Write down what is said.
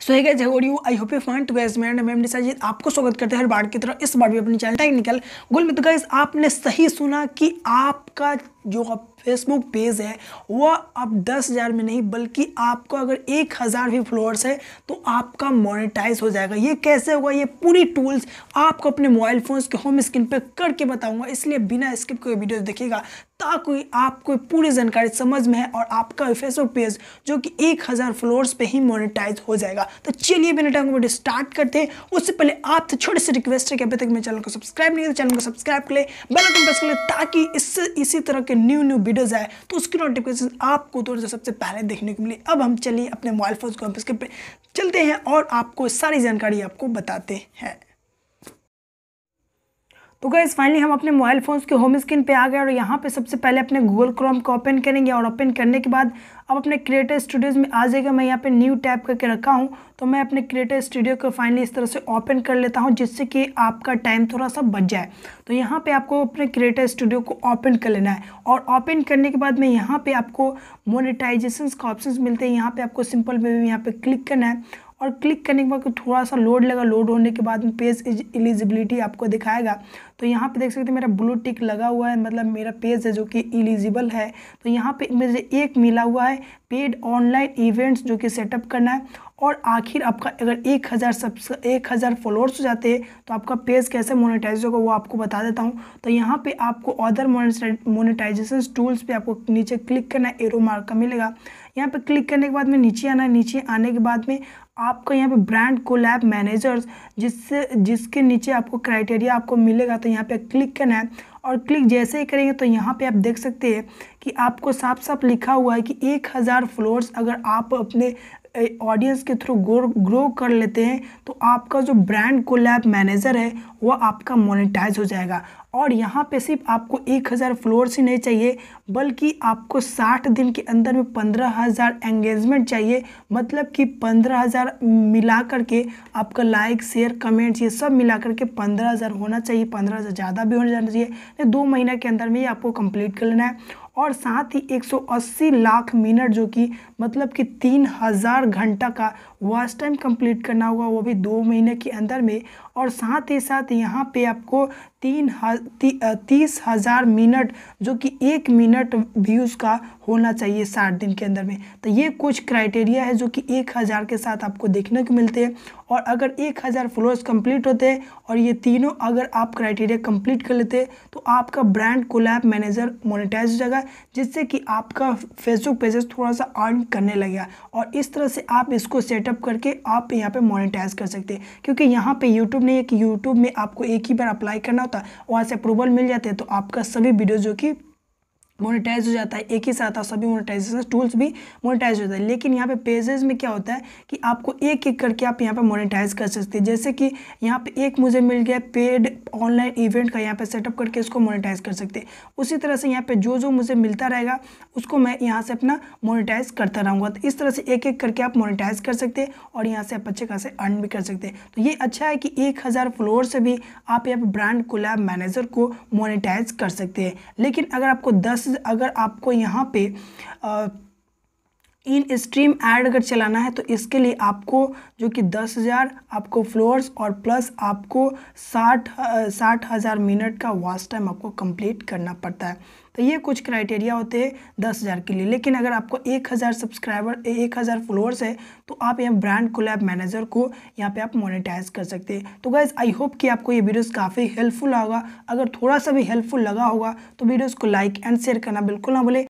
सो तो है गैस और you I hope you fine too guys मेरा मैम निशाजीत आपको स्वागत करते हैं हर बार की तरह इस बार भी अपनी चैनल टेक्निकल गुल मित्र गैस आपने सही सुना कि आपका जो आप फेसबुक पेज है वह अब दस हज़ार में नहीं बल्कि आपको अगर एक हज़ार भी फॉलोअर्स है तो आपका मोनेटाइज हो जाएगा ये कैसे होगा ये पूरी टूल्स आपको अपने मोबाइल फ़ोन्स के होम स्क्रीन पर करके बताऊंगा इसलिए बिना स्किप कोई वीडियो देखिएगा ताकि आपको पूरी जानकारी समझ में है और आपका फेसबुक पेज जो कि एक हज़ार फ्लोर्स पे ही मोनेटाइज हो जाएगा तो चलिए बिना टाइम वीडियो स्टार्ट करते हैं उससे पहले आपसे छोटे से रिक्वेस्ट है कि अभी तक मेरे चैनल को सब्सक्राइब नहीं किया चैनल को सब्सक्राइब कर ले बेलाइकन प्रेस कर ले ताकि इससे इसी तरह के न्यू न्यू वीडियोज आए तो उसकी नोटिफिकेशन आपको थोड़ा तो सबसे पहले देखने को मिले अब हम चलिए अपने मोबाइल फोन को हम इसके चलते हैं और आपको सारी जानकारी आपको बताते हैं तो गैस फाइनली हम अपने मोबाइल फ़ोन्स के होम स्क्रीन पे आ गए और यहाँ पे सबसे पहले अपने गूगल क्रोम को ओपन करेंगे और ओपन करने के बाद अब अपने क्रिएटर स्टूडियोज़ में आ जाएगा मैं यहाँ पे न्यू टैप करके रखा हूँ तो मैं अपने क्रिएटर स्टूडियो को फाइनली इस तरह से ओपन कर लेता हूँ जिससे कि आपका टाइम थोड़ा सा बच जाए तो यहाँ पे आपको अपने क्रिएटर स्टूडियो को ओपन कर लेना है और ओपन करने के बाद में यहाँ पे आपको मोनिटाइजेशन का ऑप्शन मिलते हैं यहाँ पे आपको सिंपल में यहाँ पे क्लिक करना है और क्लिक करने के बाद थोड़ा सा लोड लगा लोड होने के बाद में पेज एलिजिबिलिटी आपको दिखाएगा तो यहाँ पे देख सकते हैं मेरा ब्लू टिक लगा हुआ है मतलब मेरा पेज है जो कि एलिजिबल है तो यहाँ पे मुझे एक मिला हुआ है पेड ऑनलाइन इवेंट्स जो कि सेटअप करना है और आखिर आपका अगर एक हज़ार सब एक हज़ार फॉलोअर्स हो जाते हैं तो आपका पेज कैसे मोनेटाइज होगा वो आपको बता देता हूँ तो यहाँ पे आपको अदर मोनेटाइजेशन टूल्स पे आपको नीचे क्लिक करना एरो मार्क का मिलेगा यहाँ पर क्लिक करने के बाद में नीचे आना है नीचे आने के बाद में आपका यहाँ पे ब्रांड को लैब मैनेजर्स जिससे जिसके नीचे आपको क्राइटेरिया आपको मिलेगा तो यहाँ पे क्लिक करना है और क्लिक जैसे ही करेंगे तो यहाँ पे आप देख सकते हैं कि आपको साफ साफ लिखा हुआ है कि एक हज़ार फ्लोर्स अगर आप अपने ऑडियंस के थ्रू ग्रो कर लेते हैं तो आपका जो ब्रांड को लैब मैनेजर है वह आपका मोनेटाइज हो जाएगा और यहाँ पे सिर्फ आपको एक हज़ार फ्लोर्स ही नहीं चाहिए बल्कि आपको साठ दिन के अंदर में पंद्रह हज़ार एंगेजमेंट चाहिए मतलब कि पंद्रह हज़ार मिला करके आपका लाइक शेयर कमेंट्स ये सब मिला करके पंद्रह हज़ार होना चाहिए पंद्रह हज़ार ज़्यादा भी होना चाहिए दो महीना के अंदर में ही आपको कंप्लीट कर लेना है और साथ ही 180 लाख मिनट जो कि मतलब कि 3000 घंटा का वॉच टाइम कंप्लीट करना होगा वो भी दो महीने के अंदर में और साथ ही साथ यहाँ पे आपको तीन हजार ती, तीस हज़ार मिनट जो कि एक मिनट व्यूज़ का होना चाहिए साठ दिन के अंदर में तो ये कुछ क्राइटेरिया है जो कि एक हज़ार के साथ आपको देखने को मिलते हैं और अगर एक हज़ार फ्लोर्स कंप्लीट होते हैं और ये तीनों अगर आप क्राइटेरिया कंप्लीट कर लेते हैं तो आपका ब्रांड कोलैब मैनेजर मोनिटाइज हो जाएगा जिससे कि आपका फेसबुक पेजेस थोड़ा सा अर्न करने लगेगा और इस तरह से आप इसको सेटअप करके आप यहाँ पर मोनिटाइज़ कर सकते हैं क्योंकि यहाँ पर यूट्यूब नहीं है कि यूट्यूब में आपको एक ही बार अप्लाई करना होता वहाँ से अप्रूवल मिल जाते हैं तो आपका सभी वीडियो जो कि मोनेटाइज हो जाता है एक ही साथ आप सभी मोनेटाइजेशन टूल्स भी मोनेटाइज होता है लेकिन यहाँ पे पेजेस में क्या होता है कि आपको एक एक करके आप यहाँ पे मोनेटाइज कर सकते हैं जैसे कि यहाँ पे एक मुझे मिल गया पेड ऑनलाइन इवेंट का यहाँ पे सेटअप करके इसको मोनेटाइज कर सकते हैं उसी तरह से यहाँ पे जो जो मुझे मिलता रहेगा उसको मैं यहाँ से अपना मोनिटाइज करता रहूँगा तो इस तरह से एक एक करके आप मोनिटाइज कर सकते हैं और यहाँ से आप अच्छे खासे अर्न भी कर सकते हैं तो ये अच्छा है कि एक हज़ार फ्लोर से भी आप यहाँ पर ब्रांड कोलैब मैनेजर को मोनिटाइज कर सकते हैं लेकिन अगर आपको दस अगर आपको यहाँ पे इन स्ट्रीम ऐड अगर चलाना है तो इसके लिए आपको जो कि दस हज़ार आपको फ्लोर्स और प्लस आपको साठ साठ हज़ार मिनट का वॉच टाइम आपको कंप्लीट करना पड़ता है तो ये कुछ क्राइटेरिया होते हैं दस हज़ार के लिए लेकिन अगर आपको एक हज़ार सब्सक्राइबर एक हज़ार फ्लोर्स है तो आप यहाँ ब्रांड कोलैब मैनेजर को यहाँ पे आप मोनिटाइज कर सकते हैं तो गाइज आई होप कि आपको ये वीडियोज़ काफ़ी हेल्पफुल होगा अगर थोड़ा सा भी हेल्पफुल लगा होगा तो वीडियोज़ को लाइक एंड शेयर करना बिल्कुल ना भूले